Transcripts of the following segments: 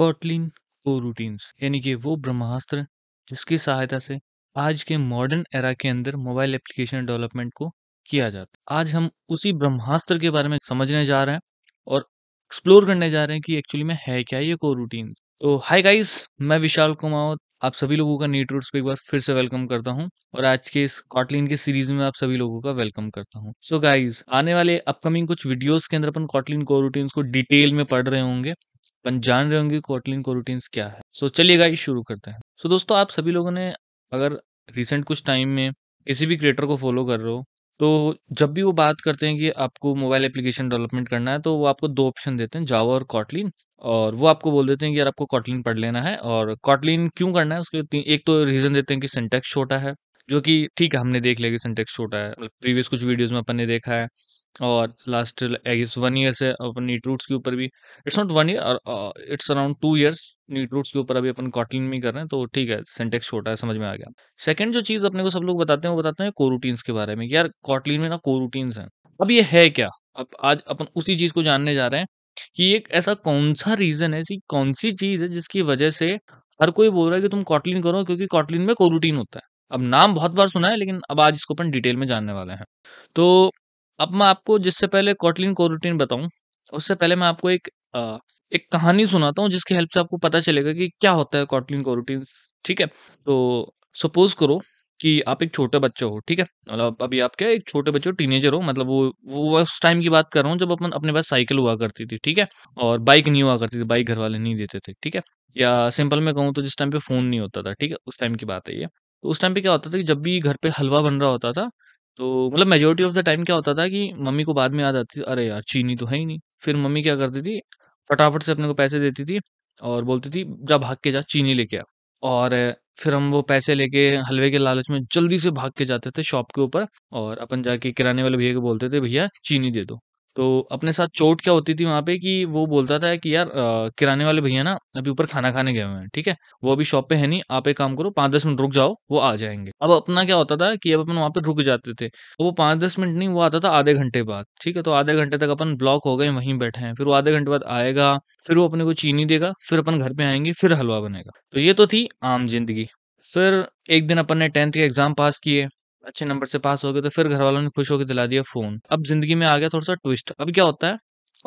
Kotlin को routines यानी कि वो ब्रह्मास्त्र जिसकी सहायता से आज के मॉडर्न एरा के अंदर मोबाइल एप्लीकेशन डेवलपमेंट को किया जाता है आज हम उसी ब्रह्मास्त्र के बारे में समझने जा रहे हैं और एक्सप्लोर करने जा रहे हैं कि एक्चुअली में है क्या ये को रूटीन तो हाय गाइस मैं विशाल कुमार आप सभी लोगों का नीट रूट्स पे एक बार फिर से वेलकम करता हूँ और आज के इस कॉटलिन के सीरीज में आप सभी लोगों का वेलकम करता हूँ सो गाइस आने वाले अपकमिंग कुछ वीडियोस के अंदर अपन कॉटलिन को रूटीन को डिटेल में पढ़ रहे होंगे जान रहे होंगे कोटलिन रूटीन क्या है सो चलिए गाइस शुरू करते हैं सो दोस्तों आप सभी लोगों ने अगर रिसेंट कुछ टाइम में किसी भी क्रिएटर को फॉलो कर रहे हो तो जब भी वो बात करते हैं कि आपको मोबाइल एप्लीकेशन डेवलपमेंट करना है तो वो आपको दो ऑप्शन देते हैं जावा और कॉटलिन और वो आपको बोल देते हैं कि यार आपको कॉटलिन पढ़ लेना है और कॉटलिन क्यों करना है उसके एक तो रीज़न देते हैं कि सिंटेक्स छोटा है जो कि ठीक है हमने देख लिया कि सिंटेक्स छोटा है प्रीवियस मतलब कुछ वीडियोज में अपन ने देखा है और लास्ट इस वन ईयर से अपन नीट रूट्स के ऊपर भी it's not one year it's around two years नीट रूट्स के ऊपर अभी अपन कॉटलिन में कर रहे हैं तो ठीक है सेंटेक्स छोटा है समझ में आ गया सेकंड जो चीज़ अपने को सब लोग बताते हैं वो बताते हैं कोरूटीन्स के बारे में यार कॉटलिन में ना कोरूटीन्स हैं अब ये है क्या अब आज अपन उसी चीज़ को जानने जा रहे हैं कि एक ऐसा कौन सा रीज़न है ऐसी कौन सी चीज़ है जिसकी वजह से हर कोई बोल रहा है कि तुम कॉटलिन करो क्योंकि कॉटलिन में कोरूटीन होता है अब नाम बहुत बार सुना है लेकिन अब आज इसको अपन डिटेल में जानने वाले हैं तो अब मैं आपको जिससे पहले कॉटलिन कोरूटीन बताऊं उससे पहले मैं आपको एक आ, एक कहानी सुनाता हूँ जिसकी हेल्प से आपको पता चलेगा कि क्या होता है कॉटलिन कोरूटीन ठीक है तो सपोज करो कि आप एक छोटे बच्चे हो ठीक है मतलब अभी आप क्या एक छोटे बच्चे हो टीनेजर हो मतलब वो वो उस टाइम की बात कर रहा हूँ जब अपन अपने पास साइकिल हुआ करती थी ठीक है और बाइक नहीं हुआ करती थी बाइक घर वाले नहीं देते थे ठीक है या सिंपल में कहूँ तो जिस टाइम पे फ़ोन नहीं होता था ठीक है उस टाइम की बात है ये तो उस टाइम पे क्या होता था कि जब भी घर पे हलवा बन रहा होता था तो मतलब मेजोरिटी ऑफ द टाइम क्या होता था कि मम्मी को बाद में याद आती थी अरे यार चीनी तो है ही नहीं फिर मम्मी क्या करती थी फटाफट से अपने को पैसे देती थी और बोलती थी जा भाग के जा चीनी लेके आ और फिर हम वो पैसे लेके हलवे के लालच में जल्दी से भाग के जाते थे शॉप के ऊपर और अपन जाके किराने वाले भैया को बोलते थे भैया चीनी दे दो तो अपने साथ चोट क्या होती थी वहाँ पे कि वो बोलता था कि यार किराने वाले भैया ना अभी ऊपर खाना खाने गए हुए हैं ठीक है वो अभी शॉप पे है नहीं आप एक काम करो पाँच दस मिनट रुक जाओ वो आ जाएंगे अब अपना क्या होता था कि अब अपन वहाँ पे रुक जाते थे तो वो पाँच दस मिनट नहीं वो आता था आधे घंटे बाद ठीक है तो आधे घंटे तक अपन ब्लॉक हो गए वहीं बैठे हैं फिर वो आधे घंटे बाद आएगा फिर वो अपने को चीनी देगा फिर अपन घर पे आएंगे फिर हलवा बनेगा तो ये तो थी आम जिंदगी फिर एक दिन अपन ने टेंथ के एग्जाम पास किए अच्छे नंबर से पास हो गए तो फिर घर वालों ने खुश होकर दिला दिया फ़ोन अब ज़िंदगी में आ गया थोड़ा सा ट्विस्ट अब क्या होता है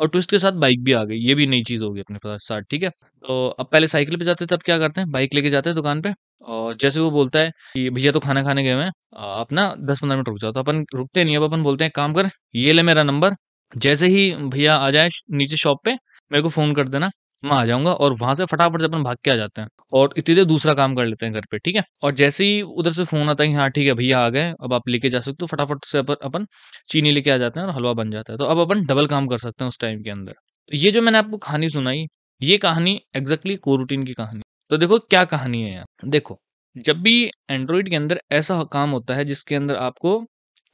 और ट्विस्ट के साथ बाइक भी आ गई ये भी नई चीज़ होगी अपने पास साथ ठीक है तो अब पहले साइकिल पे जाते तब क्या करते हैं बाइक लेके जाते हैं दुकान पे और जैसे वो बोलता है कि भैया तो खाना खाने गए हैं अपना दस पंद्रह मिनट रुक जाओ तो अपन रुकते नहीं अब अपन बोलते हैं काम कर ये ले मेरा नंबर जैसे ही भैया आ जाए नीचे शॉप पे मेरे को फ़ोन कर देना मैं आ जाऊंगा और वहां से फटाफट से अपन भाग के आ जाते हैं और इतनी देर दूसरा काम कर लेते हैं घर पे ठीक है और जैसे ही उधर से फोन आता है कि हाँ ठीक है भैया आ गए अब आप लेके जा सकते हो फटाफट से अपन अपन चीनी लेके आ जाते हैं और हलवा बन जाता है तो अब अपन डबल काम कर सकते हैं उस टाइम के अंदर तो ये जो मैंने आपको कहानी सुनाई ये कहानी एग्जैक्टली को रूटीन की कहानी तो देखो क्या कहानी है यार देखो जब भी एंड्रॉइड के अंदर ऐसा काम होता है जिसके अंदर आपको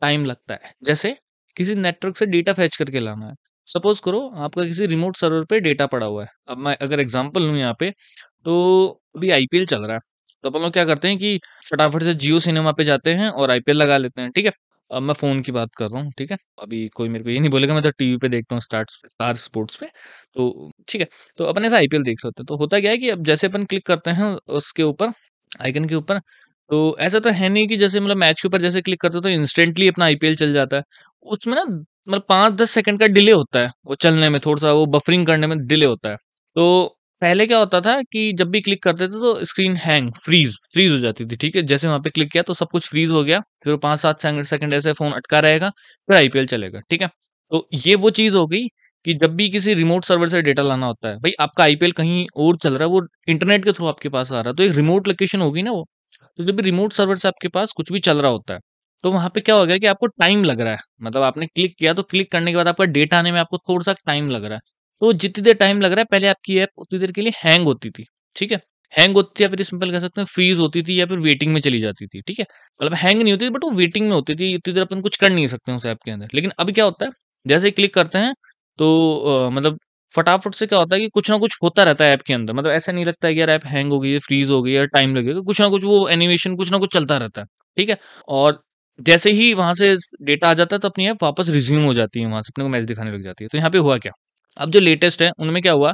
टाइम लगता है जैसे किसी नेटवर्क से डेटा फैच करके लाना है सपोज करो आपका किसी रिमोट सर्वर पे डेटा पड़ा हुआ है अब मैं अगर एग्जांपल लूँ यहाँ पे तो अभी आईपीएल चल रहा है तो अपन लोग क्या करते हैं कि फटाफट से जियो सिनेमा पे जाते हैं और आईपीएल लगा लेते हैं ठीक है अब मैं फ़ोन की बात कर रहा हूँ ठीक है अभी कोई मेरे को ये नहीं बोलेगा मैं तो टीवी पे देखता हूँ स्टार्ट स्टार स्पोर्ट्स पे तो ठीक है तो अपन ऐसा आई देख रहे होते हैं तो होता क्या है कि अब जैसे अपन क्लिक करते हैं उसके ऊपर आइकन के ऊपर तो ऐसा तो है नहीं कि जैसे मतलब मैच के ऊपर जैसे क्लिक करते हो तो इंस्टेंटली अपना आईपीएल चल जाता है उसमें ना मतलब पाँच दस सेकंड का डिले होता है वो चलने में थोड़ा सा वो बफरिंग करने में डिले होता है तो पहले क्या होता था कि जब भी क्लिक करते थे तो स्क्रीन हैंग फ्रीज फ्रीज हो जाती थी ठीक है जैसे वहाँ पे क्लिक किया तो सब कुछ फ्रीज हो गया फिर पाँच सात सेकंड ऐसे फ़ोन अटका रहेगा फिर आईपीएल चलेगा ठीक है तो ये वो चीज़ हो गई कि जब भी किसी रिमोट सर्वर से डेटा लाना होता है भाई आपका आईपीएल कहीं और चल रहा है वो इंटरनेट के थ्रू आपके पास आ रहा है तो एक रिमोट लोकेशन होगी ना वो तो जब भी रिमोट सर्वर से आपके पास कुछ भी चल रहा होता है तो वहाँ पे क्या हो गया कि आपको टाइम लग रहा है मतलब आपने क्लिक किया तो क्लिक करने के बाद आपका डेटा आने में आपको थोड़ा सा टाइम लग रहा है तो जितनी देर टाइम लग रहा है पहले आपकी ऐप उतनी देर के लिए हैंग होती थी ठीक है हैंग होती या फिर सिंपल कह सकते हैं फ्रीज होती थी या फिर वेटिंग में चली जाती थी ठीक है मतलब हैंग नहीं होती थी बट वो वेटिंग में होती थी इतनी देर अपन कुछ कर नहीं सकते उस ऐप के अंदर लेकिन अब क्या होता है जैसे ही क्लिक करते हैं तो मतलब फटाफट से क्या होता है कि कुछ ना कुछ होता रहता है ऐप के अंदर मतलब ऐसा नहीं लगता है कि यार ऐप हैंग हो गई है फ्रीज हो गई है टाइम लगेगा कुछ ना कुछ वो एनिमेशन कुछ ना कुछ चलता रहता है ठीक है और जैसे ही वहां से डेटा आ जाता है तो अपनी ऐप वापस रिज्यूम हो जाती है वहां से अपने को मैसेज दिखाने लग जाती है तो यहाँ पे हुआ क्या अब जो लेटेस्ट है उनमें क्या हुआ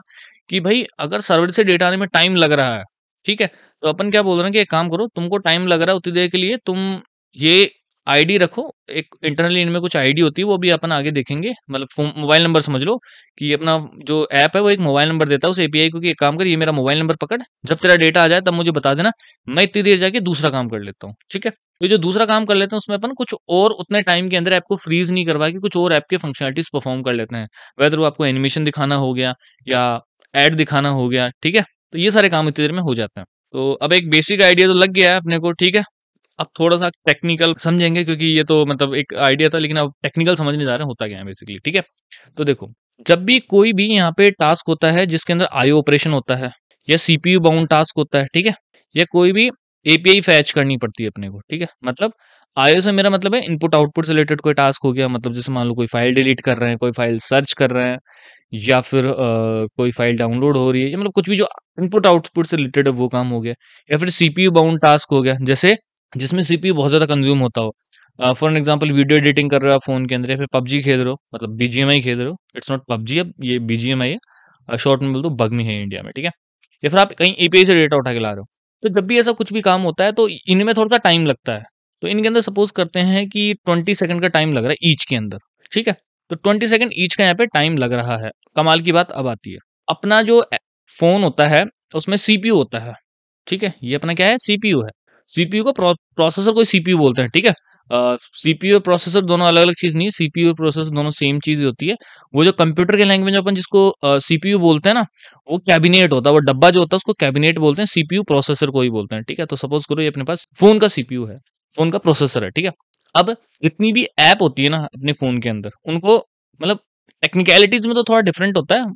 कि भाई अगर सर्वर से डेटा आने में टाइम लग रहा है ठीक है तो अपन क्या बोल रहे हैं कि एक काम करो तुमको टाइम लग रहा है उतनी देर के लिए तुम ये आईडी रखो एक इंटरनली इनमें कुछ आईडी होती है वो भी अपन आगे देखेंगे मतलब मोबाइल नंबर समझ लो कि अपना जो ऐप है वो एक मोबाइल नंबर देता है उस एपीआई को कि एक काम कर ये मेरा मोबाइल नंबर पकड़ जब तेरा डेटा आ जाए तब मुझे बता देना मैं इतनी देर जाके दूसरा काम कर लेता हूँ ठीक है ये जो दूसरा काम कर लेते हैं उसमें अपन कुछ और उतने टाइम के अंदर ऐप को फ्रीज नहीं करवा के कुछ और ऐप के फंक्शनलिटीज परफॉर्म कर लेते हैं वेदर वो आपको एनिमेशन दिखाना हो गया या एड दिखाना हो गया ठीक है तो ये सारे काम इतनी देर में हो जाते हैं तो अब एक बेसिक आइडिया तो लग गया है अपने को ठीक है अब थोड़ा सा टेक्निकल समझेंगे क्योंकि ये तो मतलब एक आइडिया था लेकिन अब टेक्निकल समझने जा रहे हैं होता क्या है बेसिकली ठीक है तो देखो जब भी कोई भी यहाँ पे टास्क होता है जिसके अंदर आईओ ऑपरेशन होता है या सीपीयू बाउंड टास्क होता है ठीक है या कोई भी एपीआई फैच करनी पड़ती है अपने को ठीक है मतलब आयो से मेरा मतलब है इनपुट आउटपुट से रिलेटेड कोई टास्क हो गया मतलब जैसे मान लो कोई फाइल डिलीट कर रहे हैं कोई फाइल सर्च कर रहे हैं या फिर आ, कोई फाइल डाउनलोड हो रही है मतलब कुछ भी जो इनपुट आउटपुट से रिलेटेड है वो काम हो गया या फिर सीपीयू बाउंड टास्क हो गया जैसे जिसमें सीपीयू बहुत ज़्यादा कंज्यूम होता हो फॉर एग्जाम्पल वीडियो एडिटिंग कर रहे हो फ़ोन के अंदर या फिर पबजी खेल रहे हो मतलब बीजीएमआई खेल रहे हो इट्स नॉट पबजी अब ये बीजीएमआई है शॉर्ट में बोल दो बग में है इंडिया में ठीक है या फिर आप कहीं एपीआई से डेटा उठा के ला रहे हो तो जब भी ऐसा कुछ भी काम होता है तो इनमें थोड़ा सा टाइम लगता है तो इनके अंदर सपोज करते हैं कि ट्वेंटी सेकंड का टाइम लग रहा है ईच के अंदर ठीक है तो ट्वेंटी सेकंड ईच का यहाँ पे टाइम लग रहा है कमाल की बात अब आती है अपना जो फोन होता है उसमें सीपीयू होता है ठीक है ये अपना क्या है सीपीयू है सीपीयू को प्रोसेसर को सीपीयू बोलते हैं ठीक है सीपी और प्रोसेसर दोनों अलग अलग चीज़ नहीं है सीपीयू और प्रोसेसर दोनों सेम चीज़ होती है वो जो कंप्यूटर के लैंग्वेज अपन जिसको सीपीयू uh, बोलते हैं ना वो कैबिनेट होता है वो डब्बा जो होता है उसको कैबिनेट बोलते हैं सीपीयू प्रोसेसर को ही बोलते हैं ठीक है तो सपोज करो ये अपने पास फोन का सीपीयू है फोन का प्रोसेसर है ठीक है अब जितनी भी ऐप होती है ना अपने फोन के अंदर उनको मतलब टेक्निकलिटीज में तो थोड़ा डिफरेंट होता है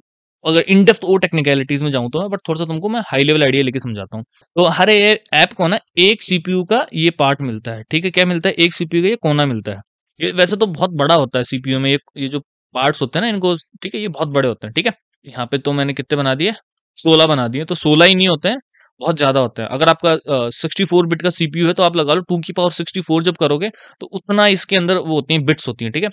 अगर इन डेप्थ और टेक्निकलिटीज में जाऊँ तो मैं बट थोड़ा सा तुमको मैं हाई लेवल आइडिया लेके समझाता हूँ तो हर ऐप को ना एक सीपीयू का ये पार्ट मिलता है ठीक है क्या मिलता है एक सीपीयू का ये कोना मिलता है ये वैसे तो बहुत बड़ा होता है सीपीयू में ये ये जो पार्ट्स होते हैं ना इनको ठीक है ये बहुत बड़े होते हैं ठीक है यहाँ पे तो मैंने कितने बना दिए सोलह बना दिए तो सोलह ही नहीं होते हैं बहुत ज़्यादा होता है अगर आपका सिक्सटी फोर बिट का सीपीयू है तो आप लगा लो टू की पावर सिक्सटी फोर जब करोगे तो उतना इसके अंदर वो होती हैं बिट्स होती हैं ठीक है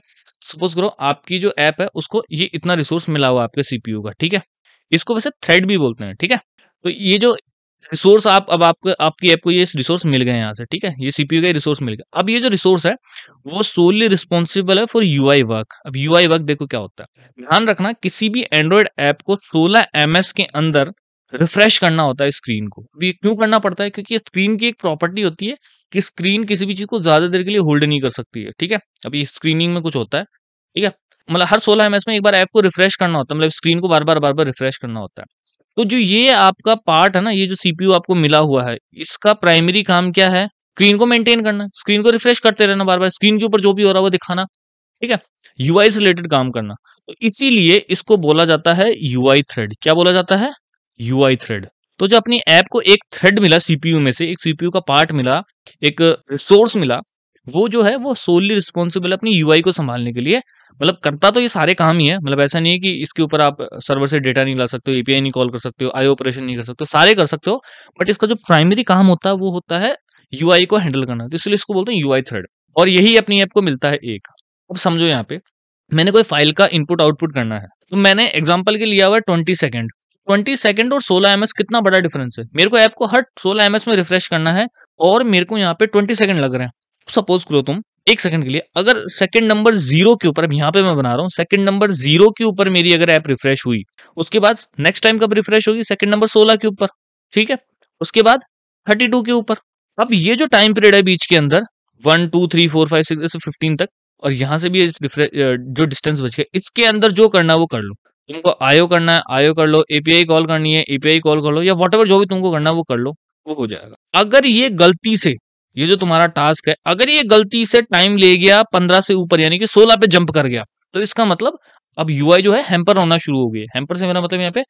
सपोज करो आपकी जो ऐप है उसको ये इतना रिसोर्स मिला हुआ आपके सीपीयू का ठीक है इसको वैसे थ्रेड भी बोलते हैं ठीक है तो ये जो रिसोर्स आप अब आपके आपकी ऐप को ये रिसोर्स मिल गए यहाँ से ठीक है ये सीपीयू का रिसोर्स मिल गया अब ये जो रिसोर्स है वो सोलली रिस्पॉन्सिबल है फॉर यूआई वर्क अब यूआई वर्क देखो क्या होता है ध्यान रखना किसी भी एंड्रॉयड ऐप को 16 एम के अंदर रिफ्रेश करना होता है स्क्रीन को अब ये क्यों करना पड़ता है क्योंकि स्क्रीन की एक प्रॉपर्टी होती है कि स्क्रीन किसी भी चीज़ को ज़्यादा देर के लिए होल्ड नहीं कर सकती है ठीक है अभी स्क्रीनिंग में कुछ होता है ठीक है मतलब हर सोलह एमएस में एक बार ऐप को रिफ्रेश करना होता है मतलब स्क्रीन को बार बार बार बार रिफ्रेश करना होता है तो जो ये आपका पार्ट है ना ये जो सीपीयू आपको मिला हुआ है इसका प्राइमरी काम क्या है स्क्रीन को मेंटेन करना स्क्रीन को रिफ्रेश करते रहना बार बार स्क्रीन के ऊपर जो भी हो रहा है वो दिखाना ठीक है यूआई से रिलेटेड काम करना तो इसीलिए इसको बोला जाता है यूआई थ्रेड क्या बोला जाता है यूआई थ्रेड तो जब अपनी ऐप को एक थ्रेड मिला सीपीयू में से एक सीपीयू का पार्ट मिला एक रिसोर्स मिला वो जो है वो सोलली रिस्पॉन्सिबल अपनी आई को संभालने के लिए मतलब करता तो ये सारे काम ही है मतलब ऐसा नहीं है कि इसके ऊपर आप सर्वर से डेटा नहीं ला सकते हो एपीआई नहीं कॉल कर सकते हो आई ऑपरेशन नहीं कर सकते हो सारे कर सकते हो बट इसका जो प्राइमरी काम होता है वो होता है आई को हैंडल करना तो इसलिए इसको बोलते हैं आई थ्रेड और यही अपनी ऐप को मिलता है एक अब समझो यहाँ पे मैंने कोई फाइल का इनपुट आउटपुट करना है तो मैंने एग्जाम्पल के लिया हुआ है ट्वेंटी सेकेंड ट्वेंटी सेकेंड और सोलह एम कितना बड़ा डिफरेंस है मेरे को ऐप को हर सोलह एम में रिफ्रेश करना है और मेरे को यहाँ पे ट्वेंटी सेकेंड लग रहे हैं सपोज करो तुम एक सेकंड के लिए अगर सेकंड नंबर जीरो के ऊपर अब यहाँ पे मैं बना रहा हूँ सेकंड नंबर जीरो के ऊपर मेरी अगर ऐप रिफ्रेश हुई उसके बाद नेक्स्ट टाइम कब रिफ्रेश होगी सेकंड नंबर सोलह के ऊपर ठीक है उसके बाद थर्टी टू के ऊपर अब ये जो टाइम पीरियड है बीच के अंदर one two three four five six fifteen तक और यहाँ से भी जो डिस्टेंस बच गया इसके अंदर जो करना वो कर लो तुमको आयो करना है आयो कर लो एपीआई कॉल करनी है एपीआई कॉल कर लो या वॉट जो भी तुमको करना है वो कर लो वो हो जाएगा अगर ये गलती से ये जो तुम्हारा टास्क है अगर ये गलती से टाइम ले गया पंद्रह से ऊपर यानी कि सोलह पे जंप कर गया तो इसका मतलब अब यूआई जो है हैम्पर होना शुरू हो गई हैम्पर से मेरा मतलब यहाँ पे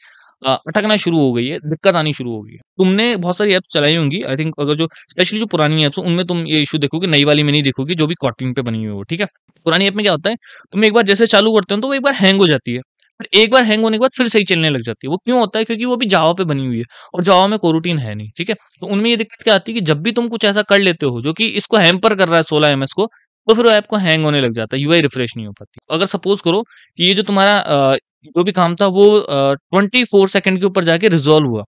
अटकना शुरू हो गई है दिक्कत आनी शुरू हो गई है तुमने बहुत सारी ऐप्स चलाई होंगी आई थिंक अगर जो स्पेशली जो पुरानी ऐप्स उनमें तुम ये इशू देखोगे नई वाली में नहीं देखोगे जो भी कॉटिंग पे बनी हुई हो ठीक है पुरानी ऐप में क्या होता है तुम एक बार जैसे चालू करते हो तो वो एक बार हैंग हो जाती है फिर एक बार हैंग होने के बाद फिर सही चलने लग जाती है वो क्यों होता है क्योंकि वो भी जावा पे बनी हुई है और जावा में कोरूटीन है नहीं ठीक है तो उनमें ये दिक्कत क्या आती है कि जब भी तुम कुछ ऐसा कर लेते हो जो कि इसको हैम्पर कर रहा है सोलह एम को तो फिर वो ऐप को हैंग होने लग जाता है यूआई रिफ्रेश नहीं हो पाती अगर सपोज करो कि ये जो तुम्हारा जो भी काम था वो ट्वेंटी फोर सेकेंड के ऊपर जाके रिजोल्व हुआ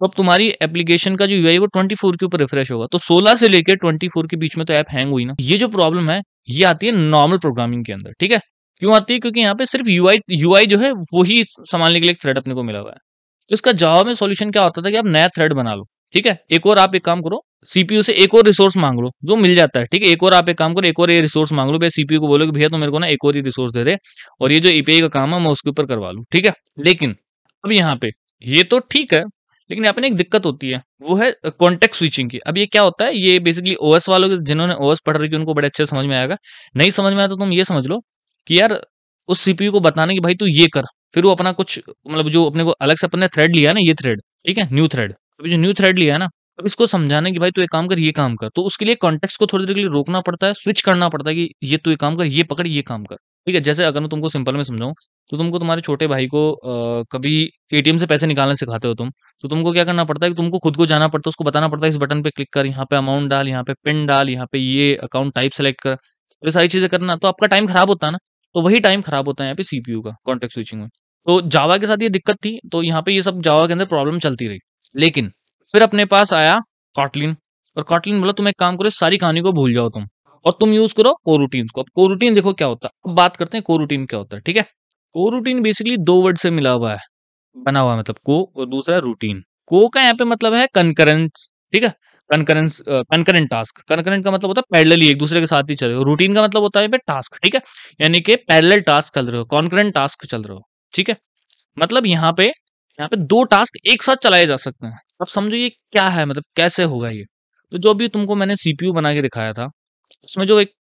तो अब तुम्हारी एप्लीकेशन का जो यूआई वो ट्वेंटी फोर के ऊपर रिफ्रेश होगा तो सोलह से लेकर ट्वेंटी फोर के बीच में तो ऐप हैंग हुई ना ये जो प्रॉब्लम है ये आती है नॉर्मल प्रोग्रामिंग के अंदर ठीक है क्यों आती है क्योंकि यहाँ पे सिर्फ यू आई जो है वही संभालने के लिए थ्रेड अपने को मिला हुआ है तो इसका जवाब में सोल्यूशन क्या होता था कि आप नया थ्रेड बना लो ठीक है एक और आप एक काम करो सीपीयू से एक और रिसोर्स मांग लो जो मिल जाता है ठीक है एक और आप एक काम करो एक और ये रिसोर्स मांग लो भाई सीपीयू को बोलो कि भैया तो मेरे को ना एक और ही रिसोर्स दे दे और ये जो ईपीआई का काम है मैं उसके ऊपर करवा लू ठीक है लेकिन अब यहाँ पे ये तो ठीक है लेकिन यहाँ पे एक दिक्कत होती है वो है कॉन्टेक्ट स्विचिंग की अब ये क्या होता है ये बेसिकली ओएस वालों के जिन्होंने ओएस पढ़ रखी उनको बड़े अच्छे समझ में आएगा नहीं समझ में आया तो तुम ये समझ लो कि यार उस सीपीयू को बताने की भाई तू ये कर फिर वो अपना कुछ मतलब जो अपने को अलग से अपन ने थ्रेड लिया ना ये थ्रेड ठीक है न्यू थ्रेड अभी जो न्यू थ्रेड लिया है ना अब इसको समझाने की भाई तू एक काम कर ये काम कर तो उसके लिए कॉन्टेक्ट को थोड़ी देर के लिए रोकना पड़ता है स्विच करना पड़ता है कि ये तू एक काम कर ये पकड़ ये काम कर ठीक है जैसे अगर मैं तुमको सिंपल में समझाऊं तो तुमको तुम्हारे छोटे भाई को आ, कभी एटीएम से पैसे निकालना सिखाते हो तुम तो तुमको क्या करना पड़ता है कि तुमको खुद को जाना पड़ता है उसको बताना पड़ता है इस बटन पे क्लिक कर यहाँ पे अमाउंट डाल यहाँ पे पिन डाल यहाँ पे ये अकाउंट टाइप सेलेक्ट कर ये सारी चीजें करना तो आपका टाइम खराब होता है ना तो वही टाइम खराब होता है यहाँ पे सीपीयू का कॉन्टेक्ट स्विचिंग में तो जावा के साथ ये दिक्कत थी तो यहाँ पे ये सब जावा के अंदर प्रॉब्लम चलती रही लेकिन फिर अपने पास आया कॉटलिन और कॉटलिन बोला तुम एक काम करो सारी कहानी को भूल जाओ तुम और तुम यूज करो को रूटीन को अब को रूटीन देखो क्या होता है अब बात करते हैं को रूटीन क्या होता है ठीक है को रूटीन बेसिकली दो वर्ड से मिला हुआ है बना हुआ मतलब को और दूसरा रूटीन को का यहाँ पे मतलब है कंकरेंट ठीक है कंकरेंट टास्क कंकरेंट का मतलब होता है पैरेलली एक दूसरे के साथ ही चल रहे हो रूटीन का मतलब होता है टास्क ठीक है यानी कि पैरेलल टास्क चल रहे हो कॉन्करेंट टास्क चल रहे हो ठीक है मतलब यहाँ पे यहाँ पे दो टास्क एक साथ चलाए जा सकते हैं अब समझो ये क्या है मतलब कैसे होगा ये तो जो अभी तुमको मैंने सीपीयू बना के दिखाया था उसमें जो एक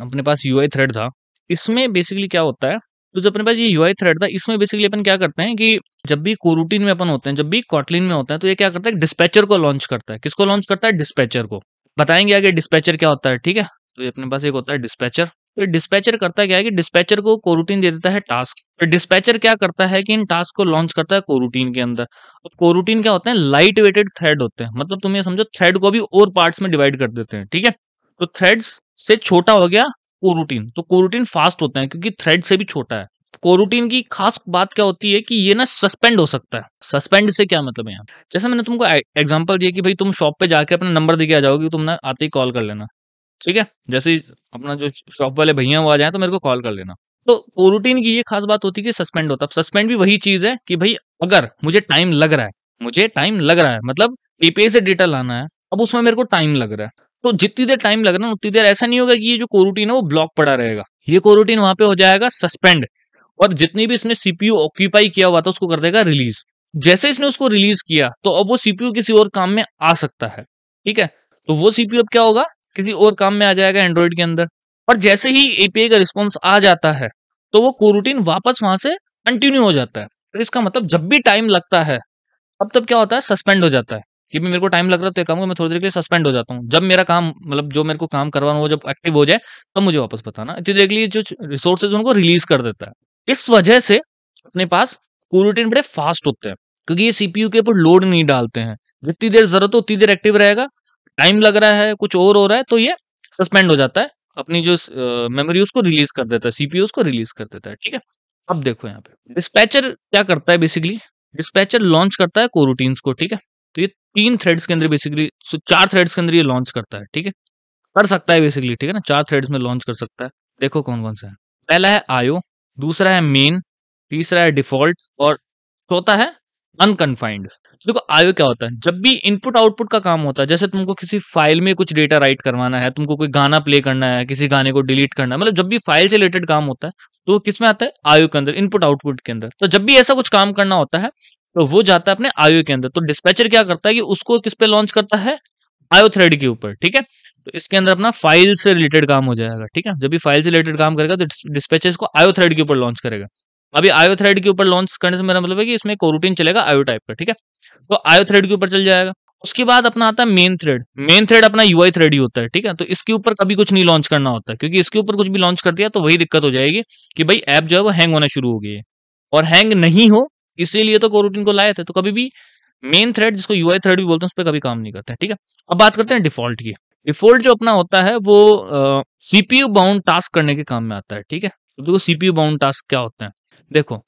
अपने पास यूआई थ्रेड था इसमें बेसिकली क्या होता है तो जो अपने पास ये यूआई थ्रेड था इसमें बेसिकली अपन क्या करते हैं कि जब भी कोरूटीन में अपन होते हैं जब भी कॉटलिन में होता है तो ये क्या करता है डिस्पैचर को लॉन्च करता है किसको लॉन्च करता है डिस्पैचर को बताएंगे आगे डिस्पैचर क्या होता है ठीक है तो अपने पास एक होता है डिस्पैचर तो डिस्पैचर करता क्या है कि डिस्पैचर को कोरूटीन दे देता है टास्क तो डिस्पैचर क्या करता है कि इन टास्क को लॉन्च करता है कोरूटीन के अंदर अब कोरूटीन क्या होते हैं लाइट वेटेड थ्रेड होते हैं मतलब तुम ये समझो थ्रेड को भी और पार्ट्स में डिवाइड कर देते हैं ठीक है तो थ्रेड्स से छोटा हो गया कोरूटीन तो कोरूटीन फास्ट होता है क्योंकि थ्रेड से भी छोटा है कोरूटीन की खास बात क्या होती है कि ये ना सस्पेंड हो सकता है सस्पेंड से क्या मतलब है यहाँ जैसे मैंने तुमको एग्जाम्पल दिया कि भाई तुम शॉप पे जाके अपना नंबर दे के आ जाओगे तुमने आते ही कॉल कर लेना ठीक है जैसे अपना जो शॉप वाले भैया वो आ जाए तो मेरे को कॉल कर लेना तो कोरूटीन की ये खास बात होती है कि सस्पेंड होता है सस्पेंड भी वही चीज़ है कि भाई अगर मुझे टाइम लग रहा है मुझे टाइम लग रहा है मतलब पीपीए से डेटा लाना है अब उसमें मेरे को टाइम लग रहा है तो जितनी देर टाइम लग रहा है उतनी देर ऐसा नहीं होगा कि ये जो कोरूटीन है वो ब्लॉक पड़ा रहेगा ये कोरूटीन वहां पे हो जाएगा सस्पेंड और जितनी भी इसने सीपीयू ऑक्यूपाई किया हुआ था उसको कर देगा रिलीज जैसे इसने उसको रिलीज किया तो अब वो सीपीयू किसी और काम में आ सकता है ठीक है तो वो सीपीयू अब क्या होगा किसी और काम में आ जाएगा एंड्रॉइड के अंदर और जैसे ही एपीआई का रिस्पॉन्स आ जाता है तो वो कोरूटीन वापस वहां से कंटिन्यू हो जाता है तो इसका मतलब जब भी टाइम लगता है अब तब क्या होता है सस्पेंड हो जाता है कि मेरे को टाइम लग रहा है तो एक काम मैं थोड़ी देर के लिए सस्पेंड हो जाता हूँ जब मेरा काम मतलब जो मेरे को काम करवाना हो जब एक्टिव हो जाए तब तो मुझे वापस बताना इतनी देर के लिए जो रिसोर्सेज उनको रिलीज कर देता है इस वजह से अपने पास कोरूटीन बड़े फास्ट होते हैं क्योंकि ये सीपीयू के ऊपर लोड नहीं डालते हैं जितनी देर जरूरत हो उतनी देर एक्टिव रहेगा टाइम लग रहा है कुछ और हो रहा है तो ये सस्पेंड हो जाता है अपनी जो मेमोरी उसको रिलीज कर देता है सीपीयू उसको रिलीज कर देता है ठीक है अब देखो यहाँ पे डिस्पैचर क्या करता है बेसिकली डिस्पैचर लॉन्च करता है कोरूटीन्स को ठीक है तीन थ्रेड्स के अंदर बेसिकली चार थ्रेड्स के अंदर ये लॉन्च करता है ठीक है कर सकता है बेसिकली ठीक है ना चार थ्रेड्स में लॉन्च कर सकता है देखो कौन कौन सा है पहला है आयो दूसरा है मेन तीसरा है डिफॉल्ट और चौथा है अनकन्फाइंड देखो आयो क्या होता है जब भी इनपुट आउटपुट का काम होता है जैसे तुमको किसी फाइल में कुछ डेटा राइट करवाना है तुमको कोई गाना प्ले करना है किसी गाने को डिलीट करना है मतलब जब भी फाइल से रिलेटेड काम होता है तो किस में आता है आयो के अंदर इनपुट आउटपुट के अंदर तो जब भी ऐसा कुछ काम करना होता है तो वो जाता है अपने आयो के अंदर तो डिस्पैचर क्या करता है कि उसको किस पे लॉन्च करता है आयो थ्रेड के ऊपर ठीक है तो इसके अंदर अपना फाइल से रिलेटेड काम हो जाएगा ठीक है जब भी फाइल से रिलेटेड काम करेगा तो डिस्पैचर इसको आयो थ्रेड के ऊपर लॉन्च करेगा अभी आयो थ्रेड के ऊपर लॉन्च करने से मेरा मतलब है कि इसमें कोरूटीन चलेगा आयो टाइप का ठीक है तो आयो थ्रेड के ऊपर चल जाएगा उसके बाद अपना आता है मेन थ्रेड मेन थ्रेड अपना यूआई थ्रेड ही होता है ठीक है तो इसके ऊपर कभी कुछ नहीं लॉन्च करना होता क्योंकि इसके ऊपर कुछ भी लॉन्च कर दिया तो वही दिक्कत हो जाएगी कि भाई ऐप जो है वो हैंग होना शुरू हो गई है और हैंग नहीं हो इसीलिए तो कोरूटीन को लाए थे तो कभी भी मेन थ्रेड जिसको यूआई थ्रेड भी बोलते हैं उस पर कभी काम नहीं करते हैं ठीक है अब बात करते हैं डिफॉल्ट की डिफॉल्ट जो अपना होता है वो सीपीयू बाउंड टास्क करने के काम में आता है ठीक है तो देखो सीपीयू बाउंड टास्क क्या होते हैं देखो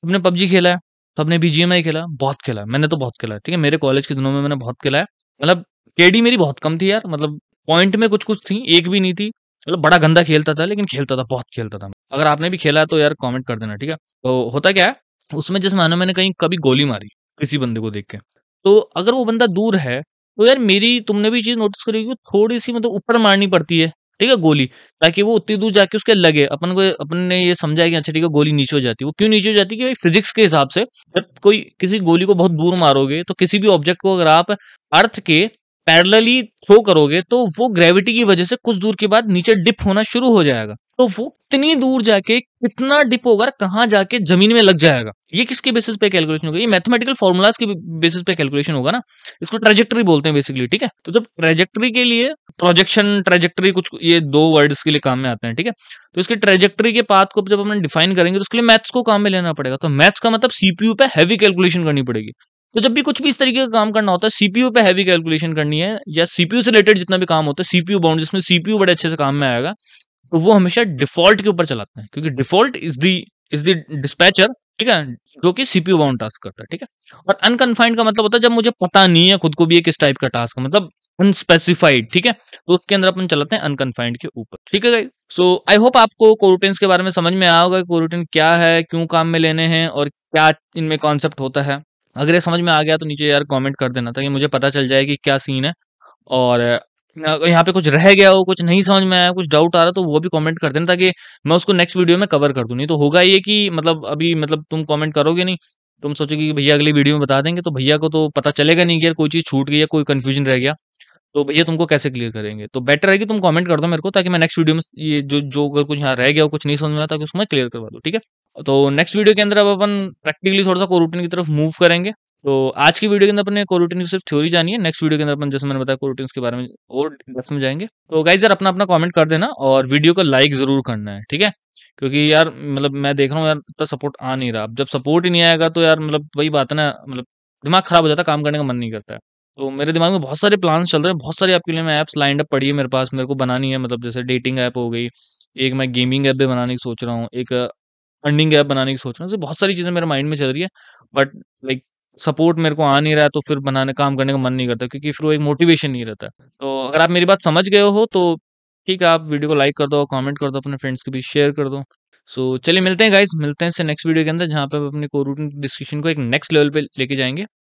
सबने पबजी खेला है सबने बीजीएमआई खेला बहुत खेला है मैंने तो बहुत खेला है ठीक है मेरे कॉलेज के दिनों में मैंने बहुत खेला है मतलब केडी मेरी बहुत कम थी यार मतलब पॉइंट में कुछ कुछ थी एक भी नहीं थी मतलब बड़ा गंदा खेलता था लेकिन खेलता था बहुत खेलता था अगर आपने भी खेला है तो यार कमेंट कर देना ठीक है तो होता क्या है उसमें जैसे मानो मैंने कहीं कभी गोली मारी किसी बंदे को देख के तो अगर वो बंदा दूर है तो यार मेरी तुमने भी चीज नोटिस करी कि थोड़ी सी मतलब ऊपर मारनी पड़ती है ठीक है गोली ताकि वो उतनी दूर जाके उसके लगे अपन को अपन ने ये समझाया कि अच्छा ठीक है गोली नीचे हो जाती है वो क्यों नीचे हो जाती है कि भाई फिजिक्स के हिसाब से जब कोई किसी गोली को बहुत दूर मारोगे तो किसी भी ऑब्जेक्ट को अगर आप अर्थ के पैरेलली थ्रो करोगे तो वो ग्रेविटी की वजह से कुछ दूर के बाद नीचे डिप होना शुरू हो जाएगा तो वो कितनी दूर जाके कितना डिप होगा कहाँ जाके जमीन में लग जाएगा ये किसके बेसिस पे कैलकुलेशन होगा ये मैथमेटिकल फॉर्मुलाज के बेसिस पे कैलकुलेशन होगा ना इसको ट्रेजेक्टरी बोलते हैं बेसिकली ठीक है तो जब ट्रेजेक्टरी के लिए प्रोजेक्शन ट्रेजेक्टरी कुछ ये दो वर्ड्स के लिए काम में आते हैं ठीक है तो इसके ट्रेजेक्टरी के पाथ को जब हमने डिफाइन करेंगे तो उसके लिए मैथ्स को काम में लेना पड़ेगा तो मैथ्स का मतलब सीपीयू पे हैवी कैलकुलेशन करनी पड़ेगी तो जब भी कुछ भी इस तरीके का काम करना होता है सीपीयू पे हैवी कैलकुलेशन करनी है या सीपीयू से रिलेटेड जितना भी काम होता है सीपीयू बाउंड जिसमें सीपीयू बड़े अच्छे से काम में आएगा तो वो हमेशा डिफॉल्ट के ऊपर चलाते हैं क्योंकि default is the is the dispatcher ठीक है जो कि सीपीयू बाउंड टास्क करता है ठीक है और अनकन्फाइंड का मतलब होता है जब मुझे पता नहीं है खुद को भी किस टाइप का टास्क मतलब अनस्पेसिफाइड ठीक है तो उसके अंदर अपन चलाते हैं अनकन्फाइंड के ऊपर ठीक है गाई सो आई होप आपको कोरोटिन के बारे में समझ में आया होगा कोरोटिन क्या है क्यों काम में लेने हैं और क्या इनमें कॉन्सेप्ट होता है अगर ये समझ में आ गया तो नीचे यार कमेंट कर देना ताकि मुझे पता चल जाए कि क्या सीन है और यहाँ पे कुछ रह गया हो कुछ नहीं समझ में आया कुछ डाउट आ रहा तो वो भी कमेंट कर देना ताकि मैं उसको नेक्स्ट वीडियो में कवर कर दूँ नहीं तो होगा ये कि मतलब अभी मतलब तुम कमेंट करोगे नहीं तुम सोचोगे कि भैया अगली वीडियो में बता देंगे तो भैया को तो पता चलेगा नहीं कि यार कोई चीज़ छूट गई या कोई कन्फ्यूजन रह गया तो भैया तुमको कैसे क्लियर करेंगे तो बेटर है कि तुम कॉमेंट कर दो मेरे को ताकि मैं नेक्स्ट वीडियो में ये जो जो अगर कुछ यहाँ रह गया हो कुछ नहीं समझ में आया ताकि उसको मैं क्लियर करवा दूँ ठीक है तो नेक्स्ट वीडियो के अंदर अब अपन प्रैक्टिकली थोड़ा सा कोरूटीन की तरफ मूव करेंगे तो आज की वीडियो के अंदर अपने कोरूटिन की सिर्फ थ्योरी जानी है नेक्स्ट वीडियो के अंदर अपन जैसे मैंने बताया कोरूटिन के बारे में और डेप्थ में जाएंगे तो गाइज यार अपना अपना कमेंट कर देना और वीडियो को लाइक जरूर करना है ठीक है क्योंकि यार मतलब मैं देख रहा हूँ यार सपोर्ट आ नहीं रहा जब सपोर्ट ही नहीं आएगा तो यार मतलब वही बात है ना मतलब दिमाग खराब हो जाता है काम करने का मन नहीं करता तो मेरे दिमाग में बहुत सारे प्लान्स चल रहे हैं बहुत सारे आपके लिए मैं ऐप्स लाइंड अप पड़ी है मेरे पास मेरे को बनानी है मतलब जैसे डेटिंग ऐप हो गई एक मैं गेमिंग ऐप भी बनाने की सोच रहा हूँ एक अर्निंग uh, ऐप बनाने की सोच रहा हूँ बहुत सारी चीज़ें मेरे माइंड में चल रही है बट लाइक सपोर्ट मेरे को आ नहीं रहा है तो फिर बनाने काम करने का मन नहीं करता क्योंकि फिर वो एक मोटिवेशन नहीं रहता तो अगर आप मेरी बात समझ गए हो तो ठीक है आप वीडियो को लाइक कर दो कमेंट कर दो अपने फ्रेंड्स के बीच शेयर कर दो सो so, चलिए मिलते हैं गाइज मिलते हैं इससे नेक्स्ट वीडियो के अंदर जहाँ पे आप अपने को रूटीन डिस्कशन को एक नेक्स्ट लेवल पे लेके जाएंगे